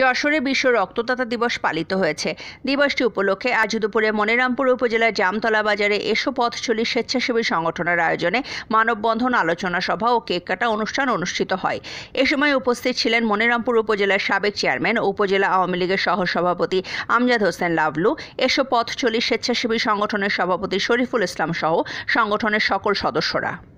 যশোরে বিশ্ব রক্তদাতা দিবস পালিত হয়েছে দিবসটি উপলক্ষে আজ দুপুরে মনিরামপুর উপজেলার জামতলা বাজারে এসো পথচলি স্বেচ্ছাসেবী সংগঠনের আয়োজনে মানববন্ধন আলোচনা সভা ও কেক কাটা অনুষ্ঠান অনুষ্ঠিত হয় এ সময় উপস্থিত ছিলেন মনিরামপুর উপজেলার সাবেক চেয়ারম্যান উপজেলা আওয়ামী লীগের সহসভাপতি আমজাদ হোসেন লাভলু এসো পথচলি স্বেচ্ছাসেবী সংগঠনের সভাপতি শরীফুল ইসলাম সহ সংগঠনের সকল সদস্যরা